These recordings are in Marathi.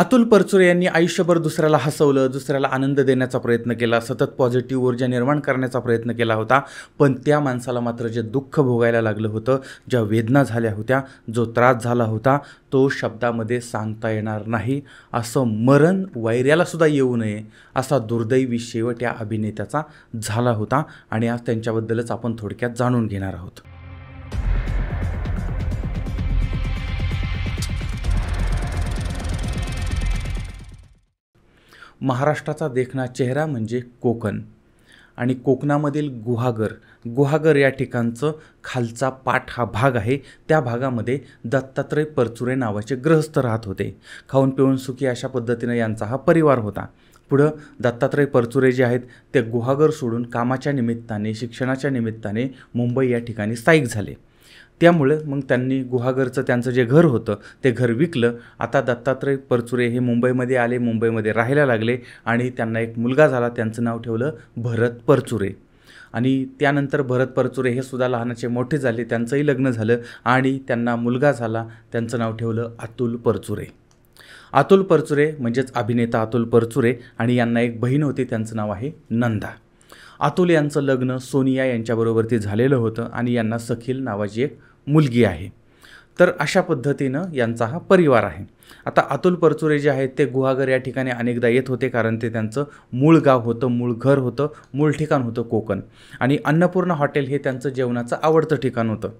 अतुल परचुरे यांनी आयुष्यभर दुसऱ्याला हसवलं दुसऱ्याला आनंद देण्याचा प्रयत्न केला सतत पॉझिटिव्ह ऊर्जा निर्माण करण्याचा प्रयत्न केला होता पण त्या माणसाला मात्र जे दुःख भोगायला लागलं होतं ज्या वेदना झाल्या होत्या जो त्रास झाला होता तो शब्दामध्ये सांगता येणार नाही असं मरण वैर्यालासुद्धा येऊ नये असा दुर्दैवी शेवट या अभिनेत्याचा झाला होता आणि आज त्यांच्याबद्दलच आपण थोडक्यात जाणून घेणार आहोत महाराष्ट्राचा देखणा चेहरा म्हणजे कोकण आणि कोकणामधील गुहागर गुहागर या ठिकाणचं खालचा पाठ हा भाग आहे त्या भागामध्ये दत्तात्रय परचुरे नावाचे ग्रहस्थ राहत होते खाऊन पिऊन सुखी अशा पद्धतीनं यांचा हा परिवार होता पुढं दत्तात्रय परचुरे जे आहेत ते गुहागर सोडून कामाच्या निमित्ताने शिक्षणाच्या निमित्ताने मुंबई या ठिकाणी स्थायिक झाले त्यामुळे मग त्यांनी गुहागरचं त्यांचं जे घर होतं ते घर विकलं आता दत्तात्रय परचुरे हे मुंबईमध्ये आले मुंबईमध्ये राहायला लागले आणि त्यांना एक मुलगा झाला त्यांचं नाव ठेवलं भरत परचुरे आणि त्यानंतर भरत परचुरे हे सुद्धा लहानाचे मोठे झाले त्यांचंही लग्न झालं आणि त्यांना मुलगा झाला त्यांचं नाव ठेवलं अतुल परचुरे अतुल परचुरे म्हणजेच अभिनेता अतुल परचुरे आणि यांना एक बहीण होती त्यांचं नाव आहे नंदा अतुल यांचं लग्न सोनिया यांच्याबरोबर ते झालेलं होतं आणि यांना सखील नावाची एक मुलगी आहे तर अशा पद्धतीनं यांचा हा परिवार आहे आता अतुल परचुरे जे आहेत ते गुहागर या ठिकाणी अनेकदा येत होते कारण ते त्यांचं मूळ गाव होतं मूळ घर होतं मूळ ठिकाण होतं कोकण आणि अन्नपूर्णा हॉटेल हे त्यांचं जेवणाचं आवडतं ठिकाण होतं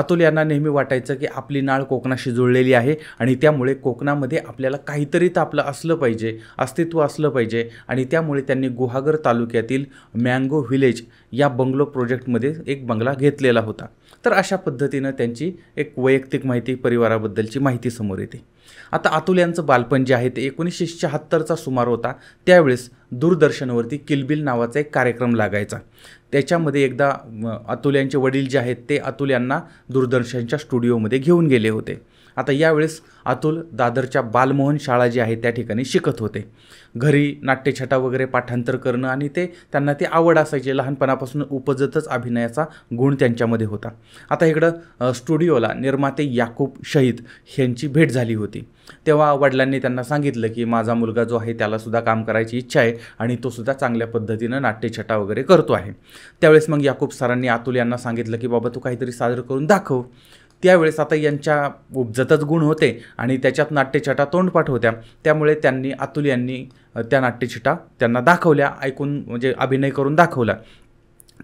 अतुल यांना नेहमी वाटायचं की आपली नाळ कोकणाशी जुळलेली आहे आणि त्यामुळे कोकणामध्ये आपल्याला काहीतरी तर आपलं असलं पाहिजे अस्तित्व असलं पाहिजे आणि त्यामुळे त्यांनी गुहागर तालुक्यातील मँगो व्हिलेज या बंगलो प्रोजेक्टमध्ये एक बंगला घेतलेला होता तर अशा पद्धतीनं त्यांची एक वैयक्तिक माहिती परिवाराबद्दलची माहिती समोर येते आता अतुल यांचं बालपण जे आहे ते एकोणीसशे शहात्तरचा सुमार होता त्यावेळेस दूरदर्शनवरती किलबिल नावाचा एक कार्यक्रम लागायचा त्याच्यामध्ये एकदा अतुल यांचे वडील जे आहेत ते अतुल यांना दूरदर्शनच्या स्टुडिओमध्ये घेऊन गेले होते आता यावेळेस अतुल दादरच्या बालमोहन शाळा जी आहे त्या ठिकाणी शिकत होते घरी नाट्यछटा वगैरे पाठांतर करणं आणि ते त्यांना ती आवड असायची लहानपणापासून उपजतच अभिनयाचा गुण त्यांच्यामध्ये होता आता इकडं स्टुडिओला निर्माते याकूब शहीद यांची भेट झाली होती तेव्हा वडिलांनी त्यांना सांगितलं की माझा मुलगा जो आहे त्यालासुद्धा काम करायची इच्छा आहे आणि तो सुद्धा चांगल्या पद्धतीनं नाट्यछटा वगैरे करतो आहे त्यावेळेस मग याकूब सरांनी अतुल यांना सांगितलं की बाबा तू काहीतरी सादर करून दाखव त्यावेळेस आता यांच्या उपजतच गुण होते आणि त्याच्यात नाट्यछटा तोंडपाठ होत्या त्यामुळे त्यांनी अतुल यांनी त्या नाट्यछटा त्यांना दाखवल्या ऐकून म्हणजे अभिनय करून दाखवला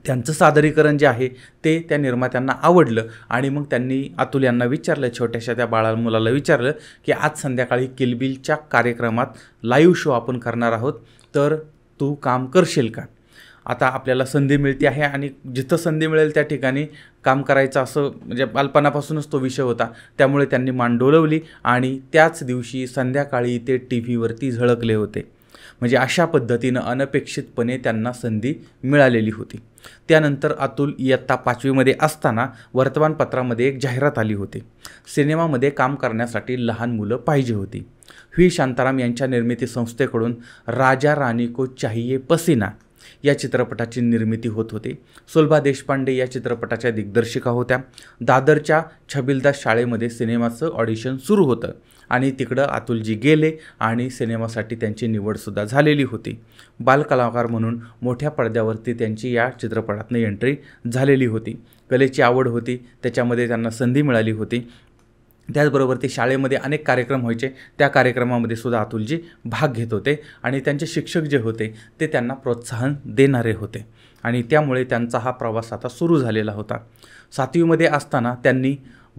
त्यांचं सादरीकरण जे आहे ते त्या निर्मात्यांना आवडलं आणि मग त्यांनी अतुल यांना विचारलं छोट्याशा त्या बाळा मुलाला विचारलं की आज संध्याकाळी किलबिलच्या कार्यक्रमात लाईव्ह शो आपण करणार आहोत तर तू काम करशील का आता आपल्याला संधी मिळते आहे आणि जिथं संधी मिळेल त्या ठिकाणी काम करायचं असं म्हणजे बालपणापासूनच तो विषय होता त्यामुळे त्यांनी मान डोलवली आणि त्याच दिवशी संध्याकाळी ते टी व्हीवरती झळकले होते म्हणजे अशा पद्धतीनं अनपेक्षितपणे त्यांना संधी मिळालेली होती त्यानंतर अतुल इयत्ता पाचवीमध्ये असताना वर्तमानपत्रामध्ये एक जाहिरात आली होती सिनेमामध्ये काम करण्यासाठी लहान मुलं पाहिजे होती व्ही शांताराम यांच्या निर्मिती संस्थेकडून राजा राणी को चाहिये पसीना या चित्रपटाची निर्मिती होत होती सुलभा देशपांडे या चित्रपटाच्या दिग्दर्शिका होत्या दादरच्या छबिलदास शाळेमध्ये सिनेमाचं ऑडिशन सुरू होतं आणि तिकडं अतुलजी गेले आणि सिनेमासाठी त्यांची निवडसुद्धा झालेली होती बालकलाकार म्हणून मोठ्या पडद्यावरती त्यांची या चित्रपटातनं एंट्री झालेली होती कलेची आवड होती त्याच्यामध्ये त्यांना संधी मिळाली होती त्याचबरोबर ते शाळेमध्ये अनेक कार्यक्रम व्हायचे त्या कार्यक्रमामध्ये सुद्धा अतुलजी भाग घेत होते आणि त्यांचे शिक्षक जे होते ते त्यांना प्रोत्साहन देणारे होते आणि त्यामुळे त्यांचा हा प्रवास आता सुरू झालेला होता सातवीमध्ये असताना त्यांनी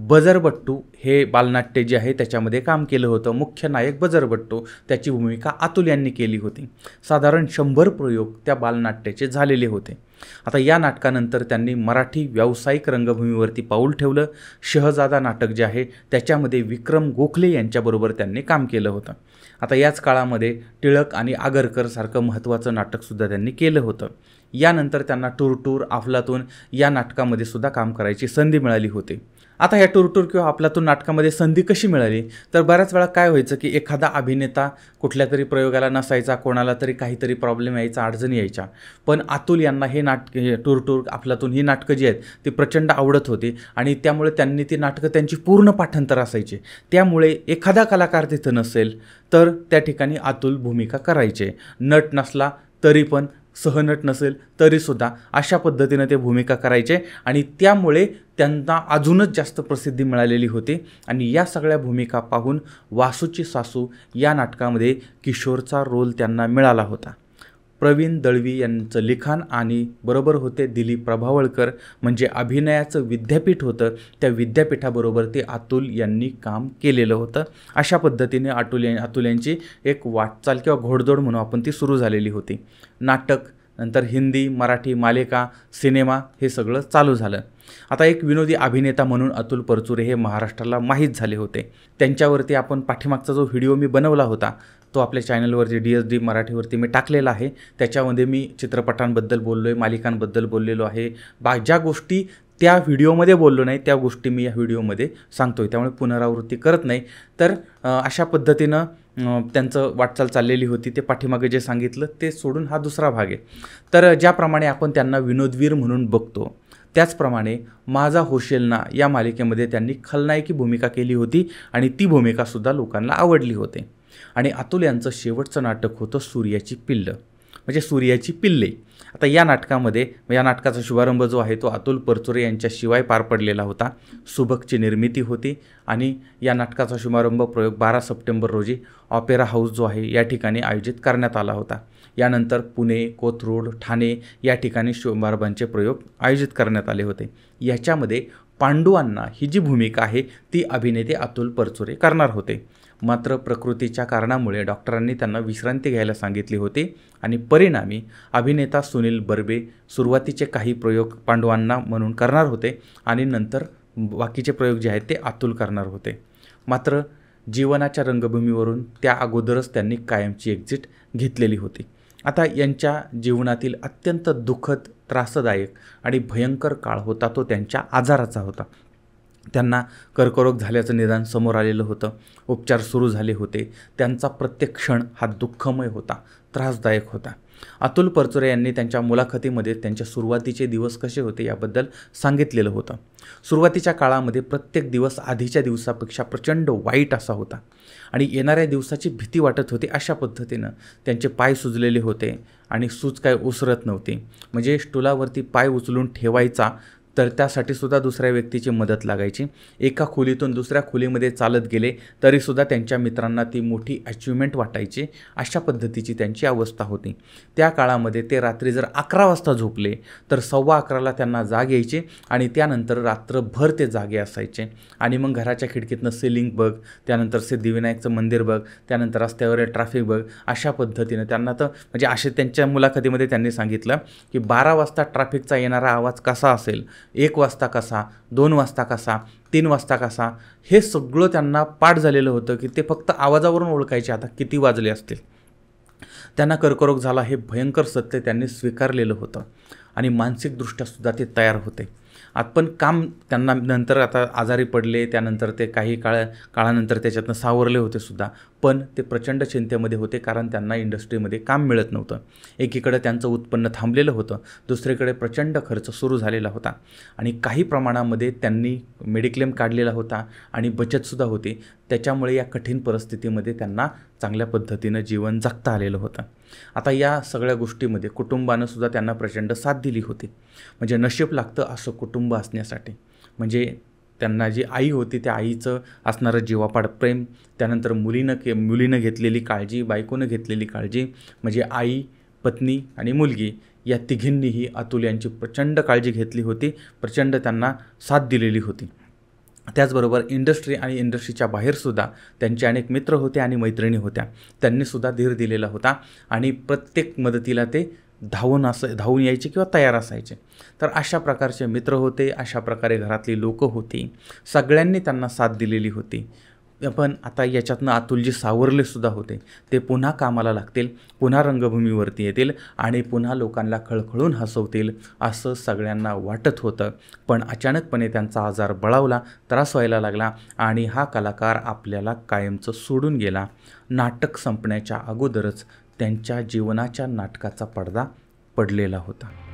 बजरबट्टू हे बालनाट्य जे आहे त्याच्यामध्ये काम केलं होतं मुख्य नायक बजरबट्टू त्याची भूमिका अतुल यांनी केली होती साधारण शंभर प्रयोग त्या बालनाट्याचे झालेले होते आता या नाटकानंतर त्यांनी मराठी व्यावसायिक रंगभूमीवरती पाऊल ठेवलं शहजादा नाटक जे आहे त्याच्यामध्ये विक्रम गोखले यांच्याबरोबर त्यांनी काम केलं होतं आता याच काळामध्ये टिळक आणि आगरकर सारखं महत्त्वाचं नाटकसुद्धा त्यांनी केलं होतं यानंतर त्यांना टूर टूर आफलातून या नाटकामध्ये सुद्धा काम करायची संधी मिळाली होती आता ह्या टूर टूर किंवा आपल्यातून नाटकामध्ये संधी कशी मिळाली तर बऱ्याच वेळा काय व्हायचं की एखादा अभिनेता कुठल्या तरी प्रयोगाला नसायचा कोणाला तरी काहीतरी प्रॉब्लेम यायचा अडचणी यायच्या पण अतुल यांना हे नाटक हे टूर टूर ही नाटकं जी आहेत ती प्रचंड आवडत होती आणि त्यामुळे त्यांनी ती नाटकं त्यांची पूर्ण पाठांतर असायचे त्यामुळे एखादा कलाकार तिथं नसेल तर त्या ठिकाणी अतुल भूमिका करायचे नट नसला तरी पण सहनट नसेल तरीसुद्धा अशा पद्धतीनं ते भूमिका करायचे आणि त्यामुळे त्यांना अजूनच जास्त प्रसिद्धी मिळालेली होती आणि या सगळ्या भूमिका पाहून वासूची सासू या नाटकामध्ये किशोरचा रोल त्यांना मिळाला होता प्रवीण दळवी यांचं लिखाण आणि बरोबर होते दिलीप प्रभावळकर म्हणजे अभिनयाचं विद्यापीठ होतं त्या विद्यापीठाबरोबर ते अतुल यांनी काम केलेलं होतं अशा पद्धतीने अतुल अतुल यांची एक वाटचाल किंवा घोडदोड म्हणून आपण ती सुरू झालेली होती नाटक नंतर हिंदी मराठी मालिका सिनेमा हे सगळं चालू झालं आता एक विनोदी अभिनेता म्हणून अतुल परचुरे हे महाराष्ट्राला माहीत झाले होते त्यांच्यावरती आपण पाठीमागचा जो व्हिडिओ मी बनवला होता तो आपल्या चॅनलवरती डी एस डी मराठीवरती मी टाकलेला आहे त्याच्यामध्ये मी चित्रपटांबद्दल बोललो आहे मालिकांबद्दल बोललेलो आहे बा ज्या गोष्टी त्या व्हिडिओमध्ये बोललो नाही त्या गोष्टी मी या व्हिडिओमध्ये सांगतो आहे त्यामुळे पुनरावृत्ती करत नाही तर अशा पद्धतीनं त्यांचं वाटचाल चाललेली होती ते पाठीमागे जे सांगितलं ते सोडून हा दुसरा भाग आहे तर ज्याप्रमाणे आपण त्यांना विनोदवीर म्हणून बघतो त्याचप्रमाणे माझा होशेलना या मालिकेमध्ये त्यांनी खलनायकी भूमिका केली होती आणि ती भूमिकासुद्धा लोकांना आवडली होती आणि अतुल यांचं शेवटचं नाटक होतं सूर्याची पिल्लं म्हणजे सूर्याची पिल्ले आता या नाटकामध्ये या नाटकाचा शुभारंभ जो आहे तो अतुल परचुरे यांच्याशिवाय पार पडलेला होता सुबकची निर्मिती होती आणि या नाटकाचा शुभारंभ प्रयोग बारा सप्टेंबर रोजी ऑपेरा हाऊस जो आहे या ठिकाणी आयोजित करण्यात आला होता यानंतर पुणे कोथरूड ठाणे या ठिकाणी शुभारंभांचे प्रयोग आयोजित करण्यात आले होते याच्यामध्ये पांडुवांना ही जी भूमिका आहे ती अभिनेते अतुल परचुरे करणार होते मात्र प्रकृतीच्या कारणामुळे डॉक्टरांनी त्यांना विश्रांती घ्यायला सांगितली होती आणि परिणामी अभिनेता सुनील बर्बे सुरुवातीचे काही प्रयोग पांडवांना म्हणून करणार होते आणि नंतर बाकीचे प्रयोग जे आहेत ते अतुल करणार होते मात्र जीवनाच्या रंगभूमीवरून त्या अगोदरच त्यांनी कायमची एक्झिट घेतलेली होती आता यांच्या जीवनातील अत्यंत दुःखद त्रासदायक आणि भयंकर काळ होता तो त्यांच्या आजाराचा होता त्यांना कर्करोग झाल्याचं निदान समोर आलेलं होतं उपचार सुरू झाले होते त्यांचा प्रत्येक क्षण हा दुःखमय होता त्रासदायक होता अतुल परचुरे यांनी त्यांच्या मुलाखतीमध्ये त्यांच्या सुरुवातीचे दिवस कसे होते याबद्दल सांगितलेलं होतं सुरुवातीच्या काळामध्ये प्रत्येक दिवस आधीच्या दिवसापेक्षा प्रचंड वाईट असा होता आणि येणाऱ्या दिवसाची भीती वाटत होती अशा पद्धतीनं त्यांचे पाय सुजलेले होते आणि सूज काय उसरत नव्हती म्हणजे स्टुलावरती पाय उचलून ठेवायचा तर त्यासाठी सुद्धा दुसऱ्या व्यक्तीची मदत लागायची एका खोलीतून दुसऱ्या खोलीमध्ये चालत गेले तरीसुद्धा त्यांच्या मित्रांना ती मोठी अचिव्हमेंट वाटायची अशा पद्धतीची त्यांची अवस्था होती त्या काळामध्ये ते रात्री जर अकरा वाजता झोपले तर सव्वा अकराला त्यांना जाग यायचे आणि त्यानंतर रात्रभर ते जागे असायचे आणि मग घराच्या खिडकीतनं सिलिंग बघ त्यानंतर सिद्धिविनायकचं मंदिर बघ त्यानंतर रस्त्यावरील ट्रॅफिक बघ अशा पद्धतीनं त्यांना तर म्हणजे असे त्यांच्या मुलाखतीमध्ये त्यांनी सांगितलं की बारा वाजता ट्रॅफिकचा येणारा आवाज कसा असेल एक वाजता कसा दोन वाजता कसा तीन वाजता कसा हे सगळं त्यांना पाठ झालेलं होतं की ते फक्त आवाजावरून ओळखायचे आता किती वाजले असतील त्यांना कर्करोग झाला हे भयंकर सत्य त्यांनी स्वीकारलेलं होतं आणि मानसिकदृष्ट्यासुद्धा ते तयार होते आत पण काम त्यांना नंतर आता आजारी पडले त्यानंतर ते काही काळ काळानंतर त्याच्यातनं सावरले होते सुद्धा पण ते प्रचंड चिंतेमध्ये होते कारण त्यांना इंडस्ट्रीमध्ये काम मिळत नव्हतं एकीकडे त्यांचं उत्पन्न थांबलेलं होतं दुसरीकडे प्रचंड खर्च सुरू झालेला होता आणि काही प्रमाणामध्ये त्यांनी मेडिक्लेम काढलेला होता आणि बचतसुद्धा होती त्याच्यामुळे या कठीण परिस्थितीमध्ये त्यांना चांगल्या पद्धतीनं जीवन जगता आलेलं होतं आता या सगळ्या गोष्टीमध्ये कुटुंबानं सुद्धा त्यांना प्रचंड साथ दिली होती म्हणजे नशीब लागतं असं कुटुंब असण्यासाठी म्हणजे त्यांना जी आई होती त्या आईचं असणारं जीवापाड प्रेम त्यानंतर मुलीनं के मुलीनं घेतलेली काळजी बायकोनं घेतलेली काळजी म्हणजे आई पत्नी आणि मुलगी या तिघींनीही अतुल यांची प्रचंड काळजी घेतली होती प्रचंड त्यांना साथ दिलेली होती त्याचबरोबर इंडस्ट्री आणि इंडस्ट्रीच्या बाहेरसुद्धा त्यांचे अनेक मित्र होते आणि मैत्रिणी होत्या त्यांनीसुद्धा धीर दिलेला होता आणि प्रत्येक मदतीला ते धावून असं धावून यायचे किंवा तयार असायचे तर अशा प्रकारचे मित्र होते अशा प्रकारे घरातली लोकं होती सगळ्यांनी त्यांना साथ दिलेली होती पण आता याच्यातनं अतुलजी सावरलेसुद्धा होते ते पुन्हा कामाला लागतील पुन्हा रंगभूमीवरती येतील आणि पुन्हा लोकांना खळखळून हसवतील असं सगळ्यांना वाटत होतं पण अचानकपणे त्यांचा आजार बळावला त्रास व्हायला लागला आणि हा कलाकार आपल्याला कायमचं सोडून गेला नाटक संपण्याच्या अगोदरच त्यांच्या जीवनाच्या नाटकाचा पडदा पडलेला होता